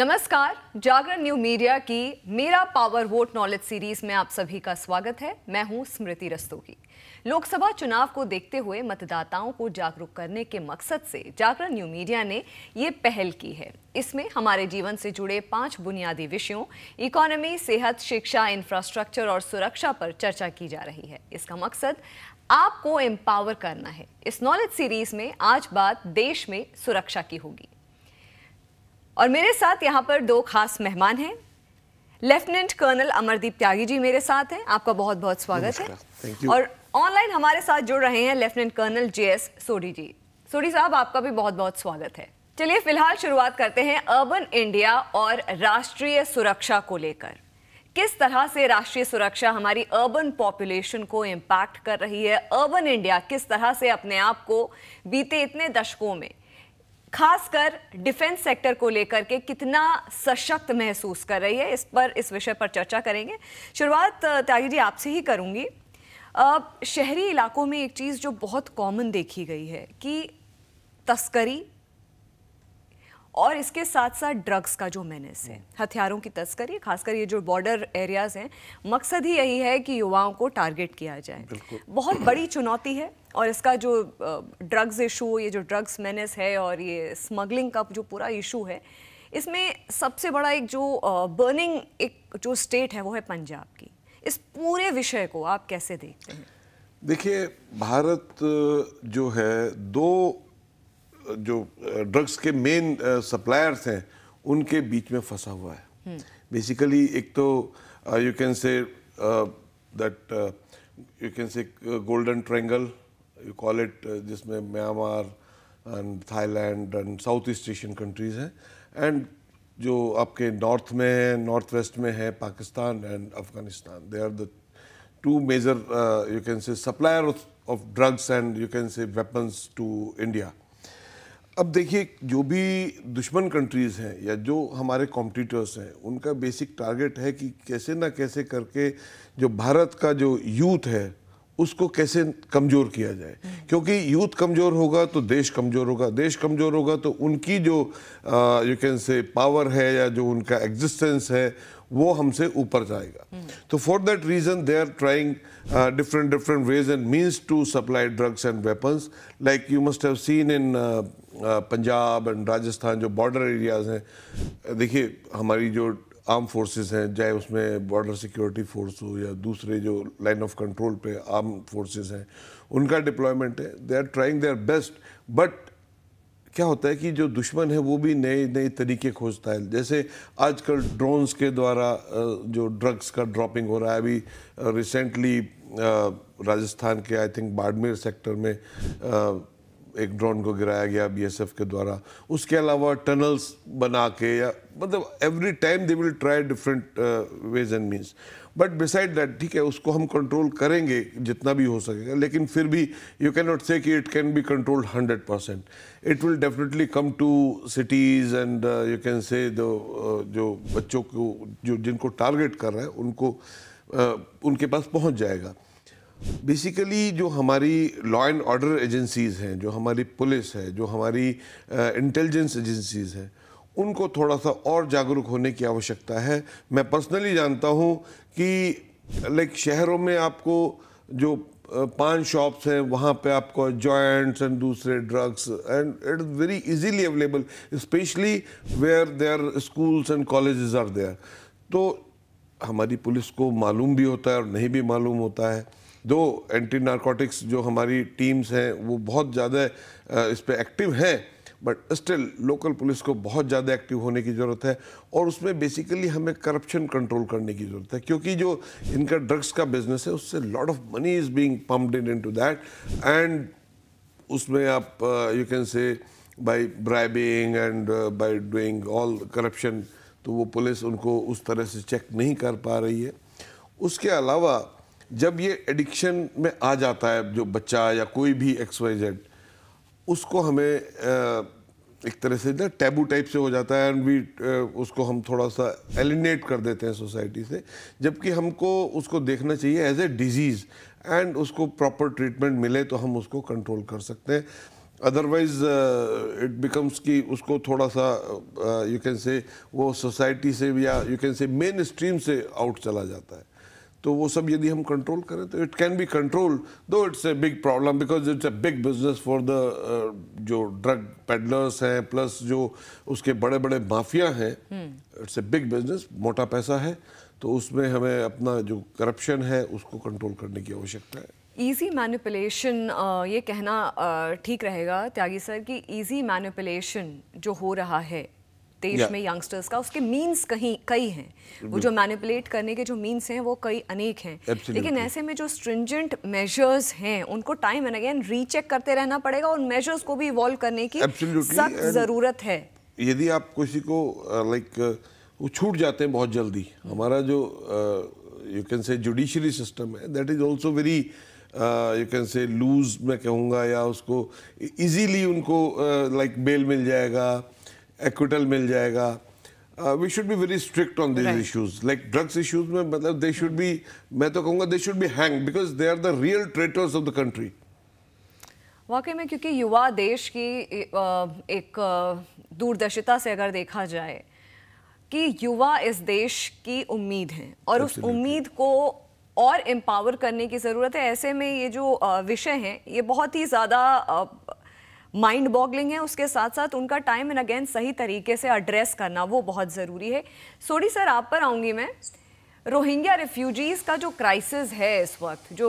नमस्कार जागरण new media की मेरा पावर वोट नॉलेज सीरीज में आप सभी का स्वागत है मैं हूं स्मृति रस्तोगी लोकसभा चुनाव को देखते हुए मतदाताओं को जागरूक करने के मकसद से जागरण न्यू मीडिया ने ये पहल की है इसमें हमारे जीवन से जुड़े पांच बुनियादी विषयों इकोनॉमी सेहत शिक्षा इंफ्रास्ट्रक्चर और सुरक्षा पर चर्चा की जा रही है इसका मकसद आपको एम्पावर करना है इस नॉलेज सीरीज में आज बात देश में सुरक्षा की होगी और मेरे साथ यहाँ पर दो खास मेहमान हैं लेफ्टिनेंट कर्नल अमरदीप त्यागी जी मेरे साथ हैं आपका बहुत बहुत स्वागत है और ऑनलाइन हमारे साथ जुड़ रहे हैं lieutenant colonel J S Sodhi ji Sodhi साहब आपका भी बहुत बहुत स्वागत है चलिए फिलहाल शुरुआत करते हैं अर्बन इंडिया और राष्ट्रीय सुरक्षा को लेकर किस तरह से राष्ट्रीय सुरक्षा हमारी अर्बन पॉपुलेशन को इम्पैक्ट कर रही है अर्बन इंडिया किस तरह से अपने आप को बीते इतने दशकों में खासकर डिफेंस सेक्टर को लेकर के कितना सशक्त महसूस कर रही है इस पर इस विषय पर चर्चा करेंगे शुरुआत त्यागी जी आपसे ही करूंगी शहरी इलाकों में एक चीज़ जो बहुत कॉमन देखी गई है कि तस्करी और इसके साथ साथ ड्रग्स का जो मैनेस है हम्म। हथियारों की तस्करी खासकर ये जो बॉर्डर एरियाज हैं मकसद ही यही है कि युवाओं को टारगेट किया जाए बहुत बड़ी चुनौती है और इसका जो ड्रग्स इशू ये जो ड्रग्स मैनेस है और ये स्मगलिंग का जो पूरा इशू है इसमें सबसे बड़ा एक जो बर्निंग एक जो स्टेट है वो है पंजाब की इस पूरे विषय को आप कैसे देखते हैं देखिए भारत जो है दो जो ड्रग्स के मेन सप्लायर्स हैं उनके बीच में फंसा हुआ है बेसिकली हम्म। एक तो you can say that you can say golden triangle you call it जिसमें Myanmar and Thailand and South East Asian countries हैं एंड जो आपके नॉर्थ में है नॉर्थ वेस्ट में है Pakistan and Afghanistan they are the two major you can say supplier of drugs and you can say weapons to India अब देखिए जो भी दुश्मन कंट्रीज़ हैं या जो हमारे कॉम्पिटिटर्स हैं उनका बेसिक टारगेट है कि कैसे ना कैसे करके जो भारत का जो यूथ है उसको कैसे कमज़ोर किया जाए क्योंकि यूथ कमज़ोर होगा तो देश कमज़ोर होगा देश कमज़ोर होगा तो उनकी जो यू कैन से पावर है या जो उनका एग्जिस्टेंस है वो हमसे ऊपर जाएगा तो for that reason they are trying different different ways and means to supply drugs and weapons like you must have seen in Punjab and Rajasthan जो बॉर्डर एरियाज़ हैं देखिए हमारी जो आर्म फोर्सेस हैं चाहे उसमें बॉर्डर सिक्योरिटी फोर्स हो या दूसरे जो लाइन ऑफ कंट्रोल पे आर्म फोर्सेस हैं उनका डिप्लॉयमेंट है they are trying their best but क्या होता है कि जो दुश्मन है वो भी नए नए तरीके खोजता है जैसे आजकल ड्रोन्स के द्वारा जो ड्रग्स का ड्रॉपिंग हो रहा है अभी रिसेंटली राजस्थान के आई थिंक बाड़मेर सेक्टर में एक ड्रोन को गिराया गया बीएसएफ के द्वारा उसके अलावा टनल्स बना के या मतलब every time they will try different ways and means but beside that ठीक है उसको हम कंट्रोल करेंगे जितना भी हो सकेगा लेकिन फिर भी यू कैन नॉट से कि it can be controlled hundred percent it will definitely come to cities and you can say जो बच्चों को जो जिनको टारगेट कर रहा है उनको uh, उनके पास पहुंच जाएगा बेसिकली जो हमारी लॉ एंड ऑर्डर एजेंसीज़ हैं जो हमारी पुलिस है जो हमारी इंटेलिजेंस एजेंसीज़ हैं उनको थोड़ा सा और जागरूक होने की आवश्यकता है मैं पर्सनली जानता हूँ कि लाइक शहरों में आपको जो पान शॉप्स हैं वहाँ पे आपको जॉइंट्स एंड दूसरे drugs and it is very easily available specially where there schools and colleges are there तो हमारी पुलिस को मालूम भी होता है और नहीं भी मालूम होता है दो एंटी नारकोटिक्स जो हमारी टीम्स हैं वो बहुत ज़्यादा इस पर एक्टिव हैं बट स्टिल लोकल पुलिस को बहुत ज़्यादा एक्टिव होने की ज़रूरत है और उसमें बेसिकली हमें करप्शन कंट्रोल करने की ज़रूरत है क्योंकि जो इनका ड्रग्स का बिजनेस है उससे lot of money is being pumped in into that and उसमें आप you can say by bribing and by doing all corruption तो वो पुलिस उनको उस तरह से चेक नहीं कर पा रही है उसके अलावा जब ये एडिक्शन में आ जाता है जो बच्चा या कोई भी एक्स वाई जेड उसको हमें एक तरह से ना टैबू टाइप से हो जाता है एंड वी उसको हम थोड़ा सा एलिनेट कर देते हैं सोसाइटी से जबकि हमको उसको देखना चाहिए एज ए डिजीज़ एंड उसको प्रॉपर ट्रीटमेंट मिले तो हम उसको कंट्रोल कर सकते हैं अदरवाइज इट बिकम्स कि उसको थोड़ा सा यू कैन से वो सोसाइटी से या you can say main stream से आउट चला जाता है तो वो सब यदि हम कंट्रोल करें तो it can be control though it's a big problem because it's a big business for the जो ड्रग पेडलर्स हैं प्लस जो उसके बड़े बड़े माफिया हैं इट्स ए बिग बिजनेस मोटा पैसा है तो उसमें हमें अपना जो करप्शन है उसको कंट्रोल करने की आवश्यकता है ईजी मैनिपुलेशन uh, ये कहना uh, ठीक रहेगा त्यागी सर कि ईजी मैनिपुलेशन जो हो रहा है देश yeah. में यंगस्टर्स का उसके मीन्स कहीं कई हैं वो जो मैनिपुलेट करने के जो मीन्स हैं वो कई अनेक हैं Absolutely. लेकिन ऐसे में जो स्ट्रिंजेंट मेजर्स हैं उनको टाइम एंड अगेन रीचेक करते रहना पड़ेगा और मेजर्स को भी इवॉल्व करने की सख्त ज़रूरत है यदि आप किसी को लाइक वो छूट जाते हैं बहुत जल्दी हमारा जो you can say judiciary system है that is also very you can say loose मैं कहूँगा या उसको इजीली e-, उनको लाइक uh, like, बेल मिल जाएगा एक्विटल मिल जाएगा we should be very strict on this issues like drugs issues में मतलब दे शुड बी मैं तो कहूँगा they should be hang because they are the real traitors of the country वाकई में क्योंकि युवा देश की एक दूरदर्शिता से अगर देखा जाए कि युवा इस देश की उम्मीद है और Absolutely. उस उम्मीद को और एम्पावर करने की ज़रूरत है ऐसे में ये जो विषय हैं ये बहुत ही ज़्यादा माइंड बॉगलिंग है उसके साथ साथ उनका टाइम एंड अगेन सही तरीके से एड्रेस करना वो बहुत ज़रूरी है सोरी सर आप पर आऊँगी मैं रोहिंग्या रेफ्यूजीज़ का जो क्राइसिस है इस वक्त जो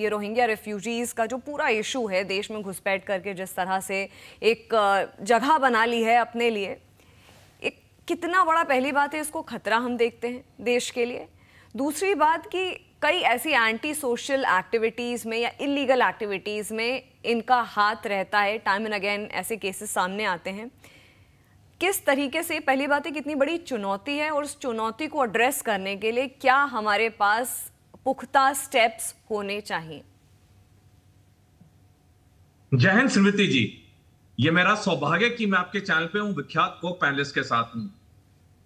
ये रोहिंग्या रेफ्यूजीज़ का जो पूरा इशू है देश में घुसपैठ करके जिस तरह से एक जगह बना ली है अपने लिए एक कितना बड़ा पहली बात है इसको खतरा हम देखते हैं देश के लिए दूसरी बात कि कई ऐसी एंटी सोशल एक्टिविटीज़ में या इलीगल एक्टिविटीज़ में इनका हाथ रहता है टाइम एंड अगेन ऐसे केसेस सामने आते हैं किस तरीके से पहली बात है तो कितनी बड़ी चुनौती है और उस चुनौती को एड्रेस करने के लिए क्या हमारे पास पुख्ता स्टेप्स होने चाहिए जहन स्मृति जी ये मेरा सौभाग्य कि मैं आपके चैनल पे हूं विख्यात को पैनलिस्ट के साथ हूं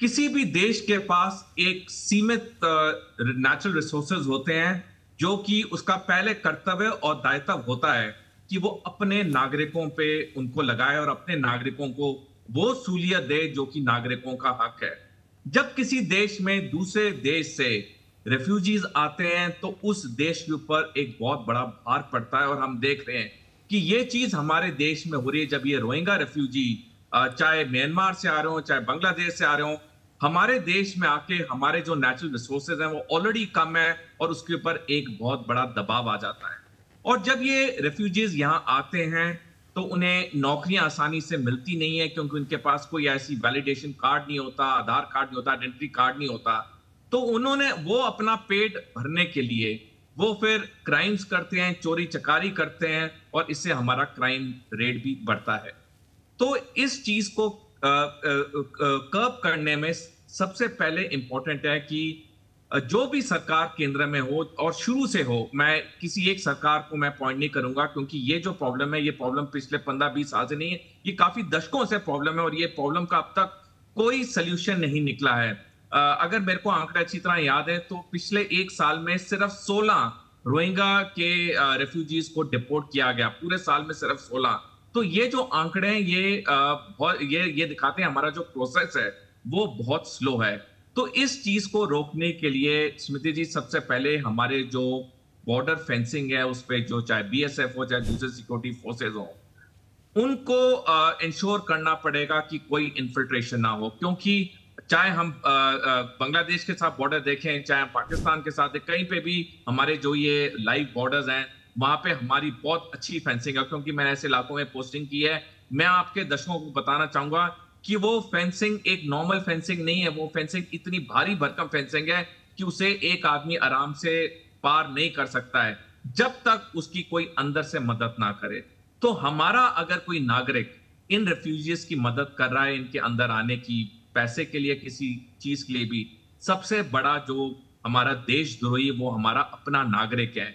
किसी भी देश के पास एक सीमित नेचुरल रिसोर्सेज होते हैं जो कि उसका पहले कर्तव्य और दायित्व होता है कि वो अपने नागरिकों पे उनको लगाए और अपने नागरिकों को वो सहूलियत दे जो कि नागरिकों का हक है जब किसी देश में दूसरे देश से रेफ्यूजीज आते हैं तो उस देश के ऊपर एक बहुत बड़ा भार पड़ता है और हम देख रहे हैं कि ये चीज हमारे देश में हो रही है जब ये रोहिंगा रेफ्यूजी चाहे म्यांमार से आ रहे हो चाहे बांग्लादेश से आ रहे हो हमारे देश में आके हमारे जो नेचुरल रिसोर्सेज हैं वो ऑलरेडी कम है और उसके ऊपर एक बहुत बड़ा दबाव आ जाता है और जब ये रेफ्यूजीज यहाँ आते हैं तो उन्हें नौकरियां आसानी से मिलती नहीं है क्योंकि उनके पास कोई ऐसी वैलिडेशन कार्ड नहीं होता आधार कार्ड नहीं होता आइडेंटिटी कार्ड नहीं होता तो उन्होंने वो अपना पेट भरने के लिए वो फिर क्राइम्स करते हैं चोरी चकारी करते हैं और इससे हमारा क्राइम रेट भी बढ़ता है तो इस चीज को कर्व करने में सबसे पहले इंपॉर्टेंट है कि जो भी सरकार केंद्र में हो और शुरू से हो मैं किसी एक सरकार को मैं पॉइंट नहीं करूंगा क्योंकि ये जो प्रॉब्लम है ये प्रॉब्लम पिछले पंद्रह बीस साल से नहीं है ये काफी दशकों से प्रॉब्लम है और ये प्रॉब्लम का अब तक कोई सोल्यूशन नहीं निकला है अगर मेरे को आंकड़ा अच्छी तरह याद है तो पिछले एक साल में सिर्फ सोलह रोहिंगा के रेफ्यूजीज को डिपोर्ट किया गया पूरे साल में सिर्फ सोलह तो ये जो आंकड़े हैं ये ये ये दिखाते हैं हमारा जो प्रोसेस है वो बहुत स्लो है तो इस चीज को रोकने के लिए स्मृति जी सबसे पहले हमारे जो बॉर्डर फेंसिंग है उस पर जो चाहे बीएसएफ हो चाहे दूसरे सिक्योरिटी फोर्सेज हो उनको इंश्योर करना पड़ेगा कि कोई इन्फिल्ट्रेशन ना हो क्योंकि चाहे हम बांग्लादेश के साथ बॉर्डर देखें चाहे पाकिस्तान के साथ कहीं पे भी हमारे जो ये लाइव बॉर्डर्स हैं वहां पे हमारी बहुत अच्छी फेंसिंग है क्योंकि मैंने ऐसे इलाकों में पोस्टिंग की है मैं आपके दर्शकों को बताना चाहूंगा कि वो फेंसिंग एक नॉर्मल फेंसिंग नहीं है वो फेंसिंग इतनी भारी भरकम फेंसिंग है कि उसे एक आदमी आराम से पार नहीं कर सकता है जब तक उसकी कोई अंदर से मदद ना करे तो हमारा अगर कोई नागरिक इन रेफ्यूजीज की मदद कर रहा है इनके अंदर आने की पैसे के लिए किसी चीज के लिए भी सबसे बड़ा जो हमारा देशद्रोही वो हमारा अपना नागरिक है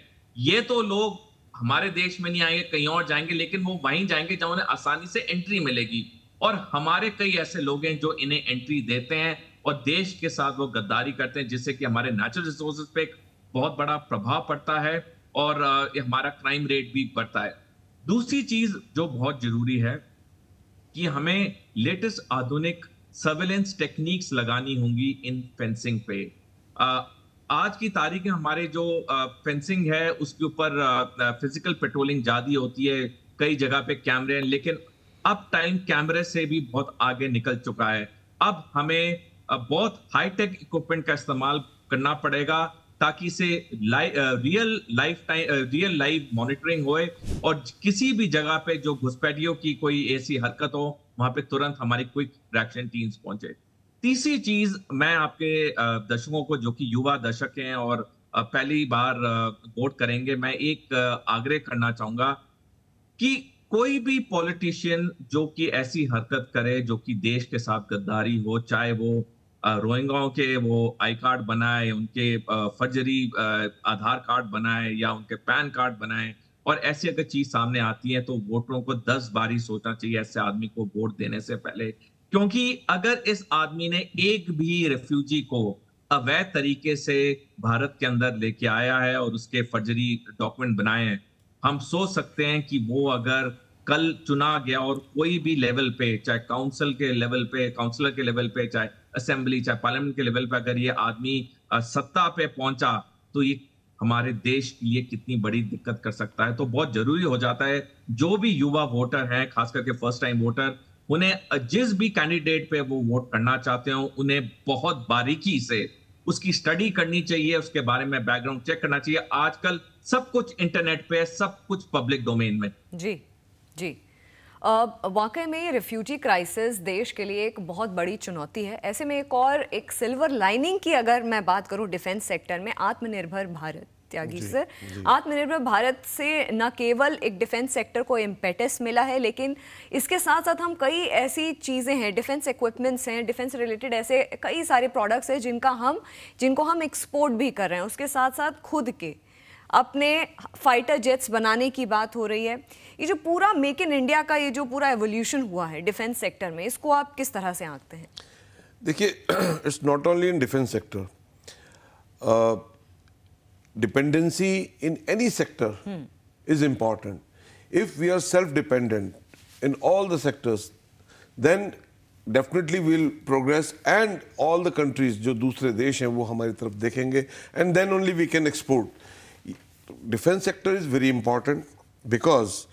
ये तो लोग हमारे देश में नहीं आएंगे कहीं और जाएंगे लेकिन वो वहीं जाएंगे जहां उन्हें आसानी से एंट्री मिलेगी और हमारे कई ऐसे लोग हैं जो इन्हें एंट्री देते हैं और देश के साथ वो गद्दारी करते हैं जिससे कि हमारे नेचुरल रिसोर्सेज पे एक बहुत बड़ा प्रभाव पड़ता है और हमारा क्राइम रेट भी बढ़ता है दूसरी चीज जो बहुत जरूरी है कि हमें लेटेस्ट आधुनिक सर्वेलेंस टेक्निक्स लगानी होंगी इन फेंसिंग पे आज की तारीख में हमारे जो फेंसिंग है उसके ऊपर फिजिकल पेट्रोलिंग ज्यादा होती है कई जगह पे कैमरे हैं लेकिन अब टाइम कैमरे से भी बहुत आगे निकल चुका है अब हमें बहुत हाईटेक इक्विपमेंट का इस्तेमाल करना पड़ेगा ताकि से लाइ, real life time real live monitoring होए और किसी भी जगह पे जो घुसपैठियों की कोई ऐसी हरकत हो वहां पे तुरंत हमारी क्विक रिएक्शन टीम्स पहुंचे तीसरी चीज मैं आपके दर्शकों को जो कि युवा दर्शक हैं और पहली बार वोट करेंगे मैं एक आग्रह करना चाहूंगा कि कोई भी पॉलिटिशियन जो कि ऐसी हरकत करे जो कि देश के साथ गद्दारी हो चाहे वो रोहिंगाओं के वो आई कार्ड बनाए उनके फजरी आधार कार्ड बनाए या उनके पैन कार्ड बनाए और ऐसी अगर चीज सामने आती है तो वोटरों को दस बार ही सोचना चाहिए ऐसे आदमी को वोट देने से पहले क्योंकि अगर इस आदमी ने एक भी रेफ्यूजी को अवैध तरीके से भारत के अंदर लेके आया है और उसके फर्जरी डॉक्यूमेंट बनाए हैं हम सोच सकते हैं कि वो अगर कल चुना गया और कोई भी लेवल पे चाहे काउंसिल के लेवल पे काउंसिलर के लेवल पे चाहे असेंबली चाहे पार्लियामेंट के लेवल पे अगर ये आदमी सत्ता पे पहुंचा तो ये हमारे देश के लिए कितनी बड़ी दिक्कत कर सकता है तो बहुत जरूरी हो जाता है जो भी युवा वोटर है खास करके फर्स्ट टाइम वोटर उन्हें जिस भी कैंडिडेट पे वो वोट करना चाहते हो उन्हें बहुत बारीकी से उसकी स्टडी करनी चाहिए उसके बारे में बैकग्राउंड चेक करना चाहिए आजकल सब कुछ इंटरनेट पे है सब कुछ पब्लिक डोमेन में जी जी वाकई में रिफ्यूजी क्राइसिस देश के लिए एक बहुत बड़ी चुनौती है ऐसे में एक और एक सिल्वर लाइनिंग की अगर मैं बात करूं डिफेंस सेक्टर में आत्मनिर्भर भारत त्यागी सर आत्मनिर्भर भारत से न केवल एक डिफेंस सेक्टर को इम्पेटस मिला है लेकिन इसके साथ साथ हम कई ऐसी चीज़ें हैं डिफेंस इक्विपमेंट्स हैं डिफेंस रिलेटेड ऐसे कई सारे प्रोडक्ट्स हैं जिनका हम जिनको हम एक्सपोर्ट भी कर रहे हैं उसके साथ साथ खुद के अपने फाइटर जेट्स बनाने की बात हो रही है ये जो पूरा मेक इन इंडिया का ये जो पूरा एवोल्यूशन हुआ है डिफेंस सेक्टर में इसको आप किस तरह से आंकते हैं देखिए it's not only in defence sector dependency in any sector is important. If we are self-dependent in all the sectors, then definitely we'll progress and all the countries, jo dusre desh hai, wo hamari taraf and then only we can export. Defense sector is very important because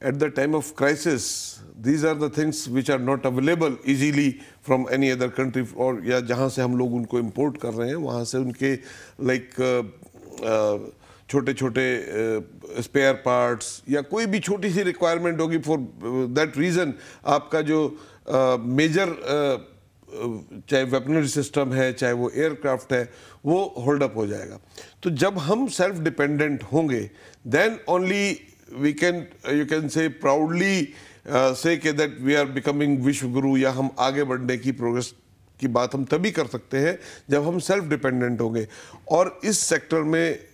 at the time of crisis, these are the things which are not available easily from any other country or yeah, jahan se import kar uh, छोटे छोटे spare parts या कोई भी छोटी सी requirement होगी for that reason आपका जो मेजर चाहे वेपनरी सिस्टम है चाहे वो एयरक्राफ्ट है वो होल्ड अप हो जाएगा तो जब हम सेल्फ डिपेंडेंट होंगे then only we can you can say proudly say के दैट वी आर बिकमिंग विश्व गुरु या हम आगे बढ़ने की प्रोग्रेस की बात हम तभी कर सकते हैं जब हम सेल्फ डिपेंडेंट होंगे और इस सेक्टर में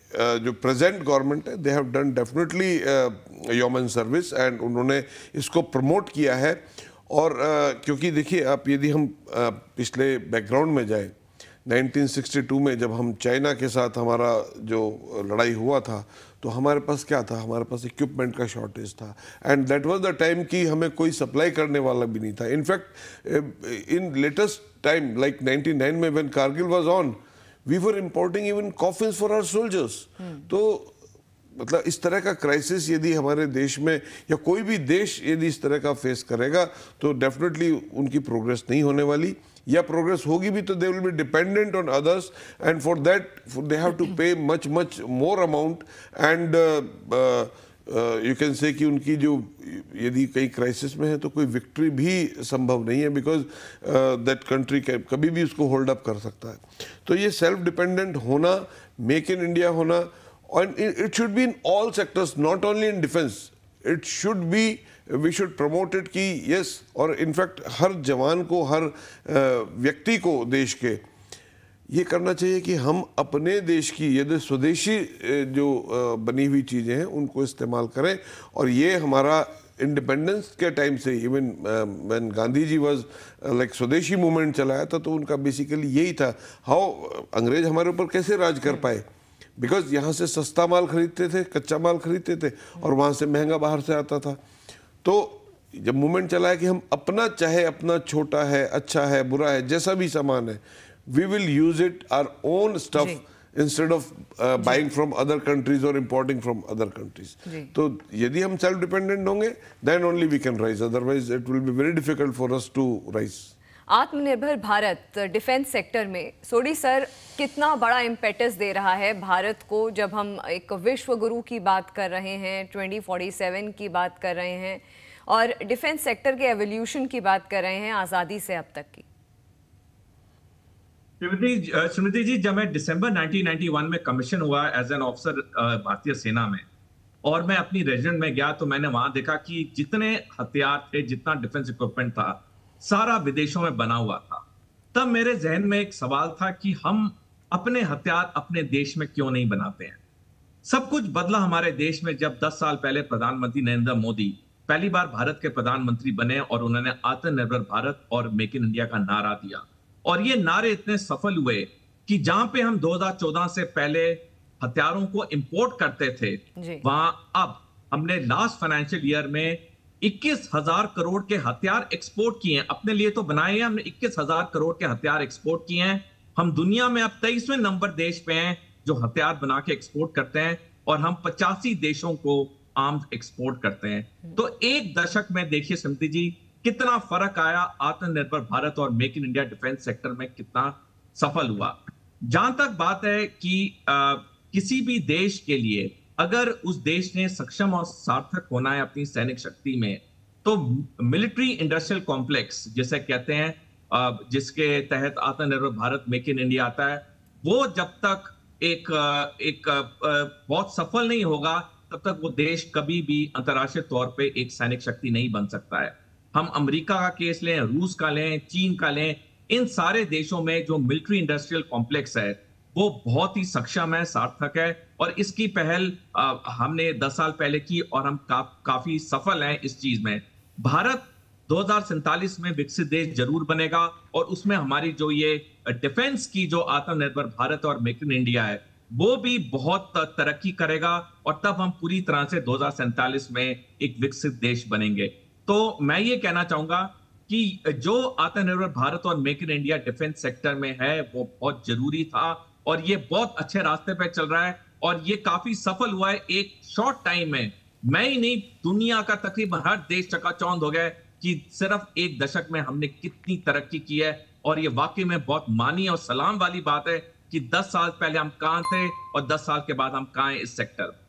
जो प्रेजेंट गवर्नमेंट है they have done definitely human service and उन्होंने इसको प्रमोट किया है और uh, क्योंकि देखिए आप यदि हम uh, पिछले बैकग्राउंड में जाएं 1962 में जब हम चाइना के साथ हमारा जो लड़ाई हुआ था तो हमारे पास क्या था हमारे पास इक्विपमेंट का शॉर्टेज था and that was the time कि हमें कोई सप्लाई करने वाला भी नहीं था in fact in latest time, like 99 में when Kargil was on, we were importing even coffins for our soldiers. तो मतलब इस तरह का क्राइसिस यदि हमारे देश में या कोई भी देश यदि इस तरह का फेस करेगा तो डेफिनेटली उनकी प्रोग्रेस नहीं होने वाली या प्रोग्रेस होगी भी तो they will be dependent on others and for that they have to pay much much more amount and you can say कि उनकी जो यदि कहीं क्राइसिस में है तो कोई विक्ट्री भी संभव नहीं है बिकॉज दैट कंट्री कभी भी उसको होल्ड अप कर सकता है तो ये सेल्फ डिपेंडेंट होना मेक इन इंडिया होना और it should be in all sectors not only in defence it should be we should promote it कि यस और इनफैक्ट हर जवान को हर व्यक्ति को देश के ये करना चाहिए कि हम अपने देश की यदि स्वदेशी जो बनी हुई चीज़ें हैं उनको इस्तेमाल करें और ये हमारा इंडिपेंडेंस के टाइम से even when Gandhi ji was like Swadeshi movement चलाया था तो उनका बेसिकली यही था हाउ अंग्रेज हमारे ऊपर कैसे राज कर हम्म। पाए बिकॉज यहाँ से सस्ता माल खरीदते थे कच्चा माल खरीदते थे हम्म। और वहाँ से महंगा बाहर से आता था तो जब मूवमेंट चलाया कि हम अपना चाहे अपना छोटा है अच्छा है बुरा है जैसा भी सामान है we will use it our own stuff instead of buying from other countries और इम्पोर्टिंग फ्रॉम अदर कंट्रीज तो यदि हम सेल्फ डिपेंडेंट होंगे then only we can rise otherwise it will be very difficult for us to rise Atmanirbhar Bharat defence sector में सोडी sir कितना बड़ा impetus दे रहा है भारत को जब हम एक विश्व गुरु की बात कर रहे हैं 2047 की बात कर रहे हैं और डिफेंस सेक्टर के एवोल्यूशन की बात कर रहे हैं आज़ादी से अब तक की स्मृति जी जब मैं दिसंबर 1991 में कमीशन हुआ एज एन ऑफिसर भारतीय सेना में और मैं अपनी रेजिडेंट में गया तो मैंने वहां देखा कि जितने हथियार थे जितना डिफेंस इक्विपमेंट था सारा विदेशों में बना हुआ था तब मेरे जहन में एक सवाल था कि हम अपने हथियार अपने देश में क्यों नहीं बनाते हैं सब कुछ बदला हमारे देश में जब 10 साल पहले प्रधानमंत्री नरेंद्र मोदी पहली बार भारत के प्रधानमंत्री बने और उन्होंने आत्मनिर्भर भारत और मेक इन इंडिया का नारा दिया और ये नारे इतने सफल हुए कि जहां पे हम 2014 से पहले हथियारों को इंपोर्ट करते थे वहां अब हमने लास्ट फाइनेंशियल ईयर में इक्कीस हजार करोड़ के हथियार एक्सपोर्ट किए हैं अपने लिए तो बनाए हैं हमने इक्कीस हजार करोड़ के हथियार एक्सपोर्ट किए हैं हम दुनिया में अब तेईसवें नंबर देश पे हैं जो हथियार बना के एक्सपोर्ट करते हैं और हम पचासी देशों को आर्म्स एक्सपोर्ट करते हैं हम्म। तो एक दशक में देखिए समिति जी कितना फर्क आया आत्मनिर्भर भारत और make in India defence sector में कितना सफल हुआ जहां तक बात है कि आ, किसी भी देश के लिए अगर उस देश ने सक्षम और सार्थक होना है अपनी सैनिक शक्ति में तो मिलिट्री इंडस्ट्रियल कॉम्प्लेक्स जिसे कहते हैं जिसके तहत आत्मनिर्भर भारत मेक इन इंडिया आता है वो जब तक एक एक बहुत सफल नहीं होगा तब तक वो देश कभी भी अंतर्राष्ट्रीय तौर पे एक सैनिक शक्ति नहीं बन सकता है हम अमेरिका का केस लें रूस का लें चीन का लें इन सारे देशों में जो मिलिट्री इंडस्ट्रियल कॉम्प्लेक्स है वो बहुत ही सक्षम है सार्थक है और इसकी पहल आ, हमने 10 साल पहले की और हम का, काफी सफल हैं इस चीज में भारत दो में विकसित देश जरूर बनेगा और उसमें हमारी जो ये डिफेंस की जो आत्मनिर्भर भारत और मेक इन इंडिया है वो भी बहुत तरक्की करेगा और तब हम पूरी तरह से दो में एक विकसित देश बनेंगे तो मैं ये कहना चाहूंगा कि जो आत्मनिर्भर भारत और make in India defence sector में है वो बहुत जरूरी था और ये बहुत अच्छे रास्ते पर चल रहा है और ये काफी सफल हुआ है एक शॉर्ट टाइम में मैं ही नहीं दुनिया का तकरीबन हर देश चकाचौंध हो गया कि सिर्फ एक दशक में हमने कितनी तरक्की की है और ये वाकई में बहुत मानी और सलाम वाली बात है कि 10 साल पहले हम कहां थे और 10 साल के बाद हम कहा हैं इस सेक्टर में